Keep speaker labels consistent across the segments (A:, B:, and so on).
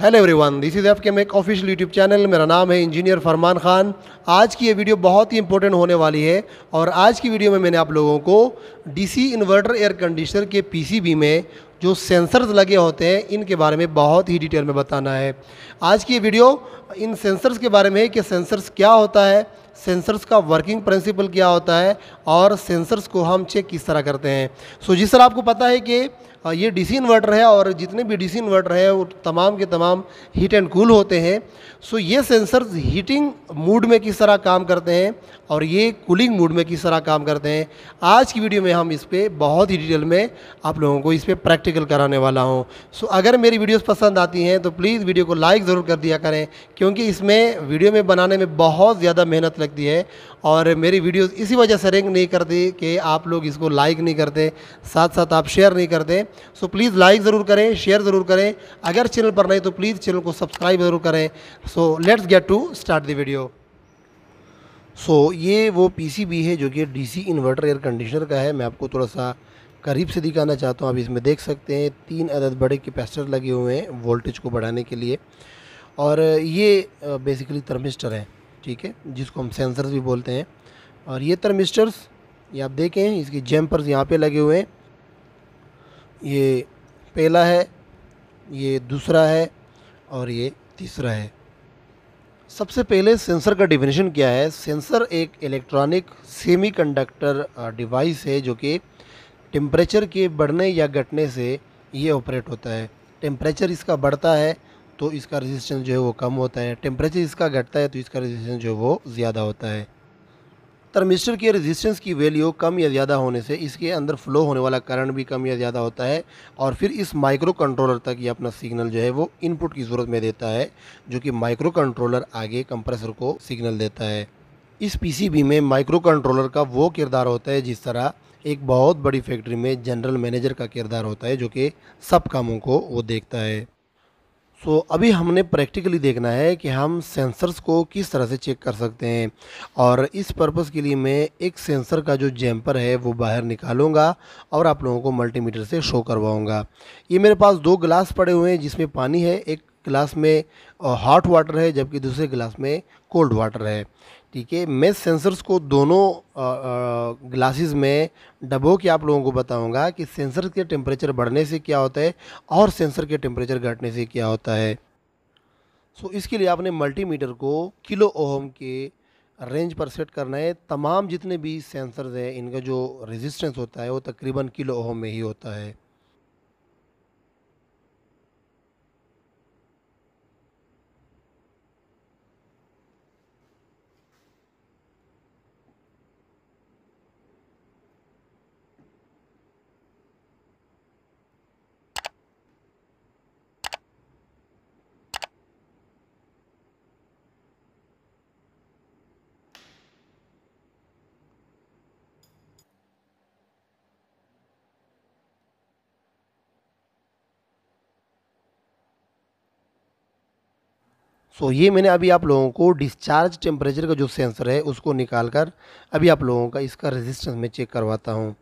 A: hello everyone this is F K make official YouTube channel मेरा नाम है engineer फरमान खान आज की ये वीडियो बहुत ही इंपॉर्टेंट होने वाली है और आज की वीडियो में मैंने आप लोगों को डीसी इन्वर्टर एयर कंडीशनर के पीसीबी में जो सेंसर्स लगे होते हैं इनके बारे में बहुत ही डिटेल में बताना है आज की ये वीडियो इन सेंसर्स के बारे में है कि सेंसर्स क्या होता है सेंसर्स का वर्किंग प्रिंसिपल क्या होता है और सेंसर्स को हम चेक किस तरह करते हैं सो so, जिस तरह आपको पता है कि हाँ, ये डीसी इन्वर्टर है और जितने भी डीसी इन्वर्टर है वो तमाम के तमाम हीट एंड कूल होते हैं सो ये सेंसर्स हीटिंग मूड में किस तरह काम करते हैं और ये कूलिंग मूड में किस तरह काम करते हैं आज की वीडियो में हम इस पर बहुत ही डिटेल में आप लोगों को इस पर प्रैक्टिकल कराने वाला हूँ सो अगर मेरी वीडियोज़ पसंद आती हैं तो प्लीज़ वीडियो को लाइक ज़रूर कर दिया करें क्योंकि इसमें वीडियो में बनाने में बहुत ज़्यादा मेहनत लगती है और मेरी वीडियोज़ इसी वजह से रैंक नहीं करती कि आप लोग इसको लाइक नहीं करते साथ साथ आप शेयर नहीं करते सो प्लीज़ लाइक ज़रूर करें शेयर ज़रूर करें अगर चैनल पर नहीं तो प्लीज़ चैनल को सब्सक्राइब ज़रूर करें so let's get to start the video so ये वो पीसीबी है जो कि डीसी इन्वर्टर एयर कंडीशनर का है मैं आपको थोड़ा सा करीब से दिखाना चाहता हूँ आप इसमें देख सकते हैं तीन अदद बड़े कैपेसिटर लगे हुए हैं वोल्टेज को बढ़ाने के लिए और ये बेसिकली थर्मिस्टर है ठीक है जिसको हम सेंसर्स भी बोलते हैं और ये थर्मिस्टर्स ये आप देखें इसके जैम्पर्स यहाँ पे लगे हुए हैं ये पहला है ये दूसरा है और ये तीसरा है सबसे पहले सेंसर का डिफिनेशन क्या है सेंसर एक इलेक्ट्रॉनिक सेमीकंडक्टर डिवाइस है जो कि टेम्परेचर के बढ़ने या घटने से ये ऑपरेट होता है टेम्परेचर इसका बढ़ता है तो इसका रेजिस्टेंस जो है वो कम होता है टेम्परेचर इसका घटता है तो इसका रेजिस्टेंस जो है वो ज़्यादा होता है थर्मिस्टर के रेजिस्टेंस की वैल्यू कम या ज़्यादा होने से इसके अंदर फ्लो होने वाला करंट भी कम या ज़्यादा होता है और फिर इस माइक्रो कंट्रोलर तक ये अपना सिग्नल जो है वो इनपुट की ज़रूरत में देता है जो कि माइक्रो कंट्रोलर आगे कंप्रेसर को सिग्नल देता है इस पीसीबी में माइक्रो कंट्रोलर का वो किरदार होता है जिस तरह एक बहुत बड़ी फैक्ट्री में जनरल मैनेजर का किरदार होता है जो कि सब कामों को वो देखता है सो so, अभी हमने प्रैक्टिकली देखना है कि हम सेंसर्स को किस तरह से चेक कर सकते हैं और इस पर्पस के लिए मैं एक सेंसर का जो जैम्पर है वो बाहर निकालूंगा और आप लोगों को मल्टीमीटर से शो करवाऊंगा ये मेरे पास दो गिलास पड़े हुए हैं जिसमें पानी है एक गिलास में हॉट वाटर है जबकि दूसरे गिलास में कोल्ड वाटर है ठीक है मैं सेंसर्स को दोनों ग्लासेस में डबो के आप लोगों को बताऊंगा कि सेंसर के टेम्परेचर बढ़ने से क्या होता है और सेंसर के टेम्परेचर घटने से क्या होता है सो so, इसके लिए आपने मल्टीमीटर को किलो ओहम के रेंज पर सेट करना है तमाम जितने भी सेंसर्स हैं इनका जो रेजिस्टेंस होता है वो तकरीबन किलो ओहम में ही होता है सो ये मैंने अभी आप लोगों को डिस्चार्ज टेम्परेचर का जो सेंसर है उसको निकाल कर अभी आप लोगों का इसका रेजिस्टेंस मैं चेक करवाता हूँ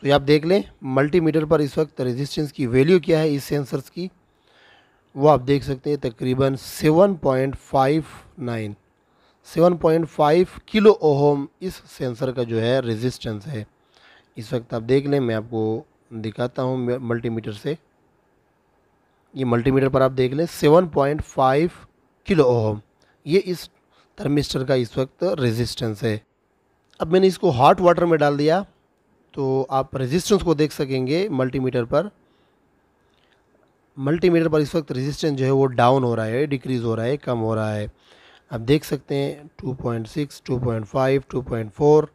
A: तो ये आप देख लें मल्टीमीटर पर इस वक्त रेजिस्टेंस की वैल्यू क्या है इस सेंसर्स की वो आप देख सकते हैं तकरीबन 7.59 7.5 किलो ओहम इस सेंसर का जो है रेजिस्टेंस है इस वक्त आप देख लें मैं आपको दिखाता हूँ मल्टीमीटर से ये मल्टीमीटर पर आप देख लें seven point five kilo ohm ये इस थर्मिस्टर का इस वक्त रेजिस्टेंस है अब मैंने इसको हॉट वाटर में डाल दिया तो आप रेजिस्टेंस को देख सकेंगे मल्टीमीटर पर मल्टीमीटर पर इस वक्त रेजिस्टेंस जो है वो डाउन हो रहा है डिक्रीज़ हो रहा है कम हो रहा है आप देख सकते हैं 2.6, 2.5, 2.4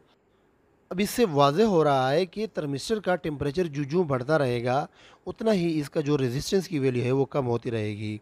A: अब इससे वाजे हो रहा है कि थर्मिस्टर का टेम्परेचर जो जो बढ़ता रहेगा उतना ही इसका जो रेजिस्टेंस की वैल्यू है वो कम होती रहेगी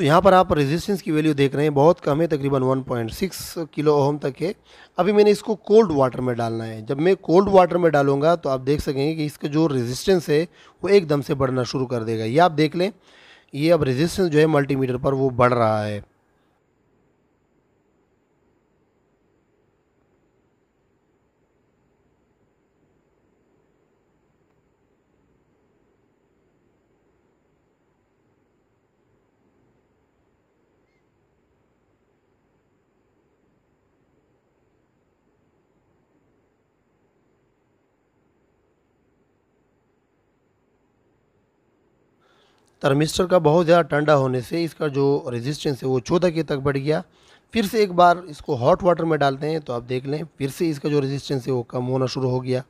A: तो यहाँ पर आप रेजिस्टेंस की वैल्यू देख रहे हैं बहुत कम है तकरीबन 1.6 किलो ओम तक है अभी मैंने इसको कोल्ड वाटर में डालना है जब मैं कोल्ड वाटर में डालूंगा तो आप देख सकेंगे कि इसका जो रेजिस्टेंस है वो एकदम से बढ़ना शुरू कर देगा ये आप देख लें ये अब रेजिस्टेंस जो है मल्टीमीटर पर वो बढ़ रहा है थर्मिस्टर का बहुत ज़्यादा ठंडा होने से इसका जो रेजिस्टेंस है वो चौदह के तक बढ़ गया फिर से एक बार इसको हॉट वाटर में डालते हैं तो आप देख लें फिर से इसका जो रेजिस्टेंस है वो कम होना शुरू हो गया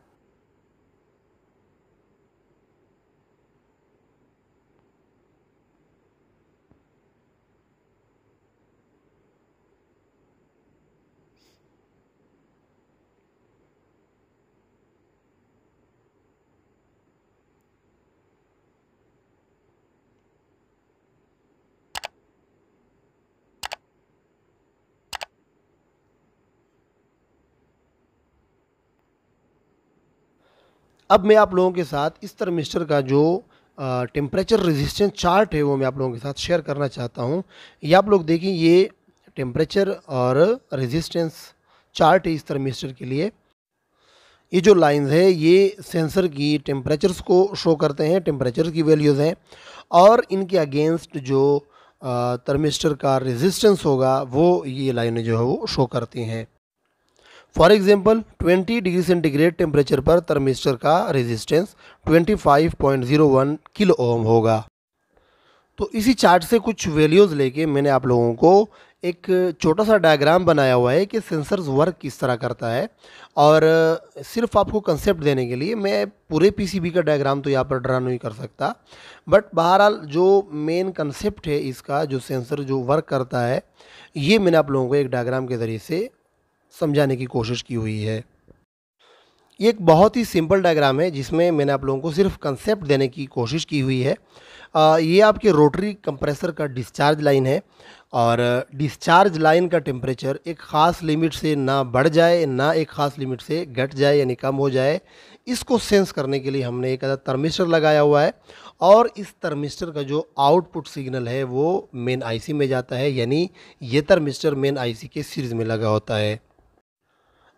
A: अब मैं आप लोगों के साथ इस थर्मिस्टर का जो टेम्परेचर रेजिस्टेंस चार्ट है वो मैं आप लोगों के साथ शेयर करना चाहता हूँ ये आप लोग देखें ये टेम्परेचर और रेजिस्टेंस चार्ट है इस थर्मिस्टर के लिए ये जो लाइंस है ये सेंसर की टेम्परेचर्स को शो करते हैं टेम्परेचर की वैल्यूज़ हैं और इनके अगेंस्ट जो थर्मिस्टर का रेजिस्टेंस होगा वो ये लाइनें जो है वो शो करती हैं for example 20 degree centigrade temperature पर थर्मिस्टर का रेजिस्टेंस 25.01 किलो ओम होगा तो इसी चार्ट से कुछ वैल्यूज़ लेके मैंने आप लोगों को एक छोटा सा डायग्राम बनाया हुआ है कि सेंसर्स वर्क किस तरह करता है और सिर्फ आपको कंसेप्ट देने के लिए मैं पूरे पीसीबी का डायग्राम तो यहाँ पर ड्रा नहीं कर सकता बट बहरहाल जो मेन कंसेप्ट है इसका जो सेंसर जो वर्क करता है ये मैंने आप लोगों को एक डायग्राम के ज़रिए से समझाने की कोशिश की हुई है ये एक बहुत ही सिंपल डायग्राम है जिसमें मैंने आप लोगों को सिर्फ कंसेप्ट देने की कोशिश की हुई है आ, ये आपके रोटरी कंप्रेसर का डिस्चार्ज लाइन है और डिस्चार्ज लाइन का टेम्परेचर एक ख़ास लिमिट से ना बढ़ जाए ना एक ख़ास लिमिट से घट जाए यानी कम हो जाए इसको सेंस करने के लिए हमने एक अदा थर्मिस्टर लगाया हुआ है और इस थर्मिस्टर का जो आउटपुट सिग्नल है वो मेन आईसी में जाता है यानी ये थर्मिस्टर मेन आईसी के सीरीज़ में लगा होता है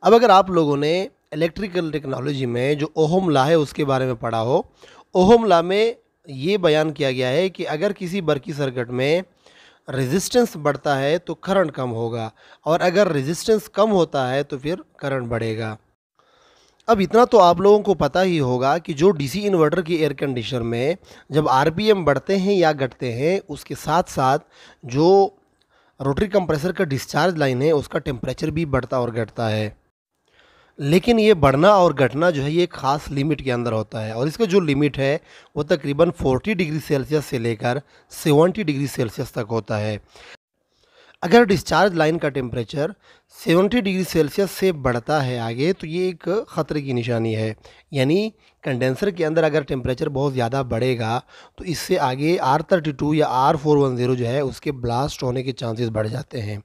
A: अब अगर आप लोगों ने इलेक्ट्रिकल टेक्नोलॉजी में जो ओहम ला है उसके बारे में पढ़ा हो ओहम ला में ये बयान किया गया है कि अगर किसी बर्की सर्किट में रेजिस्टेंस बढ़ता है तो करंट कम होगा और अगर रेजिस्टेंस कम होता है तो फिर करंट बढ़ेगा अब इतना तो आप लोगों को पता ही होगा कि जो डीसी इन्वर्टर की एयर कंडीशनर में जब आरपीएम बढ़ते हैं या घटते हैं उसके साथ साथ जो रोटरी कंप्रेसर का डिस्चार्ज लाइन है उसका टेम्परेचर भी बढ़ता और घटता है लेकिन ये बढ़ना और घटना जो है ये ख़ास लिमिट के अंदर होता है और इसका जो लिमिट है वो तकरीबन 40 डिग्री सेल्सियस से लेकर 70 डिग्री सेल्सियस तक होता है अगर डिस्चार्ज लाइन का टेम्परेचर 70 डिग्री सेल्सियस से बढ़ता है आगे तो ये एक ख़तरे की निशानी है यानी कंडेंसर के अंदर अगर टेम्परेचर बहुत ज़्यादा बढ़ेगा तो इससे आगे आर थर्टी टू या आर फोर वन ज़ीरो जो है उसके ब्लास्ट होने के चांसेस बढ़ जाते हैं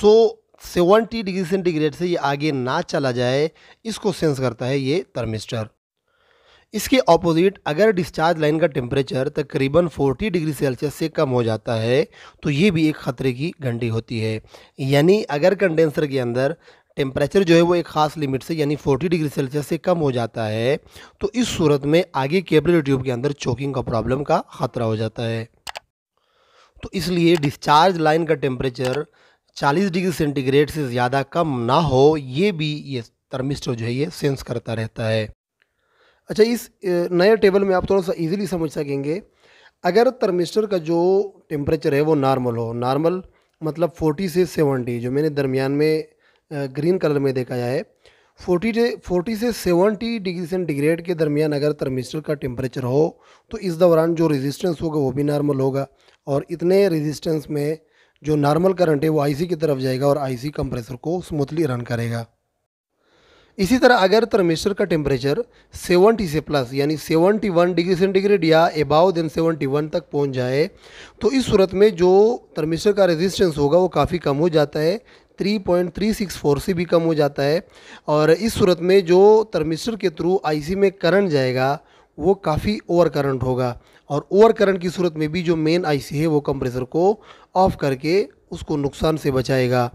A: so so, seventy degree centigrade से ये आगे ना चला जाए इसको सेंस करता है ये थर्मिस्टर इसके ऑपोजिट अगर डिस्चार्ज लाइन का टेम्परेचर तकरीबन 40 डिग्री सेल्सियस से कम हो जाता है तो ये भी एक ख़तरे की घंटी होती है यानी अगर कंडेंसर के अंदर टेम्परेचर जो है वो एक ख़ास लिमिट से यानी 40 डिग्री सेल्सियस से कम हो जाता है तो इस सूरत में आगे केबल ट्यूब के अंदर चोकिंग का प्रॉब्लम का ख़तरा हो जाता है तो इसलिए डिस्चार्ज लाइन का टेम्परेचर 40 डिग्री सेंटीग्रेड से ज़्यादा कम ना हो ये भी ये थर्मिस्टर जो है ये सेंस करता रहता है अच्छा इस नए टेबल में आप थोड़ा सा इजीली समझ सकेंगे अगर थर्मिस्टर का जो टेम्परेचर है वो नॉर्मल हो नॉर्मल मतलब 40 से 70 जो मैंने दरमियान में ग्रीन कलर में देखा है 40 से 40 से 70 डिग्री सेंटीग्रेड के दरमियान अगर थर्मिस्टर का टेम्परेचर हो तो इस दौरान जो रेजिस्टेंस होगा वो भी नॉर्मल होगा और इतने रेजिस्टेंस में जो नॉर्मल करंट है वो आईसी की तरफ जाएगा और आईसी कंप्रेसर को स्मूथली रन करेगा इसी तरह अगर थर्मिस्टर का टेम्परेचर 70 से प्लस यानी 71 डिग्री सेंटीग्रेड या अबाव देन 71 तक पहुंच जाए तो इस सूरत में जो थर्मिस्टर का रेजिस्टेंस होगा वो काफ़ी कम हो जाता है 3.364 से भी कम हो जाता है और इस सूरत में जो थर्मिस्टर के थ्रू आईसी में करंट जाएगा वो काफ़ी ओवर करंट होगा और ओवर करंट की सूरत में भी जो मेन आईसी है वो कंप्रेसर को ऑफ करके उसको नुकसान से बचाएगा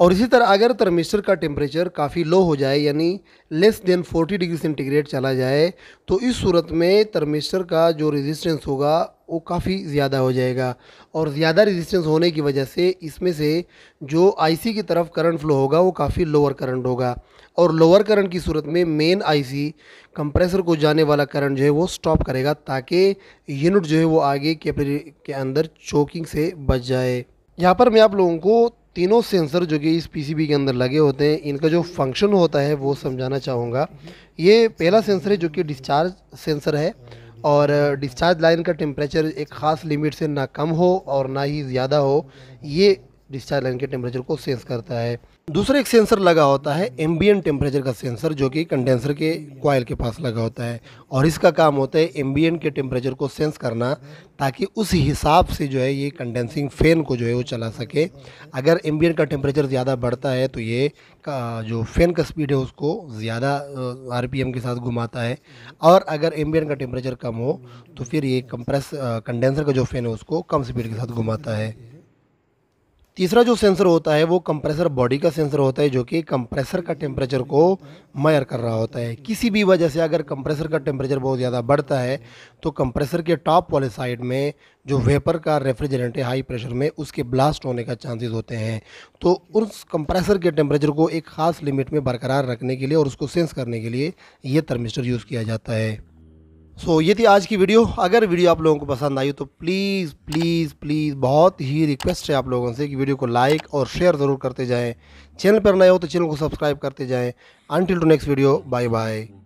A: और इसी तरह अगर थर्मिस्टर का टेम्परेचर काफ़ी लो हो जाए यानी लेस देन 40 डिग्री सेंटीग्रेड चला जाए तो इस सूरत में थर्मिस्टर का जो रेजिस्टेंस होगा वो काफ़ी ज़्यादा हो जाएगा और ज़्यादा रेजिस्टेंस होने की वजह से इसमें से जो आईसी की तरफ करंट फ्लो होगा वो काफ़ी लोअर करंट होगा और लोअर करंट की सूरत में मेन आईसी कंप्रेसर को जाने वाला करंट जो है वो स्टॉप करेगा ताकि यूनिट जो है वो आगे के के अंदर चोकिंग से बच जाए यहाँ पर मैं आप लोगों को तीनों सेंसर जो कि इस पीसीबी के अंदर लगे होते हैं इनका जो फंक्शन होता है वो समझाना चाहूँगा ये पहला सेंसर है जो कि डिस्चार्ज सेंसर है और डिस्चार्ज लाइन का टेम्परेचर एक ख़ास लिमिट से ना कम हो और ना ही ज़्यादा हो ये डिस्चार्ज लाइन के टेम्परेचर को सेंस करता है दूसरा एक सेंसर लगा होता है एम्बियन टेम्परेचर का सेंसर जो कि कंडेंसर के कॉयल के पास लगा होता है और इसका काम होता है एम्बियन के टेम्परेचर को सेंस करना ताकि उस हिसाब से जो है ये कंडेंसिंग फ़ैन को जो है वो चला सके अगर एम्बियन का टेम्परेचर ज़्यादा बढ़ता है तो ये का जो फ़ैन का स्पीड है उसको ज़्यादा आर के साथ घुमाता है और अगर एम्बियन का टेम्परेचर कम हो तो फिर ये कंप्रेस कंडेंसर का जो फ़ैन है उसको कम स्पीड के साथ घुमाता है तीसरा जो सेंसर होता है वो कंप्रेसर बॉडी का सेंसर होता है जो कि कंप्रेसर का टेम्परेचर को मायर कर रहा होता है किसी भी वजह से अगर कंप्रेसर का टेम्परेचर बहुत ज़्यादा बढ़ता है तो कंप्रेसर के टॉप वाले साइड में जो वेपर का रेफ्रिजरेंट है हाई प्रेशर में उसके ब्लास्ट होने का चांसेस होते हैं तो उस कंप्रेसर के टेम्परेचर को एक ख़ास लिमिट में बरकरार रखने के लिए और उसको सेंस करने के लिए ये थर्मिस्टर यूज़ किया जाता है सो so, ये थी आज की वीडियो अगर वीडियो आप लोगों को पसंद आई हो तो प्लीज़ प्लीज़ प्लीज़ बहुत ही रिक्वेस्ट है आप लोगों से कि वीडियो को लाइक और शेयर ज़रूर करते जाएँ चैनल पर नए हो तो चैनल को सब्सक्राइब करते जाएँ until to next video bye bye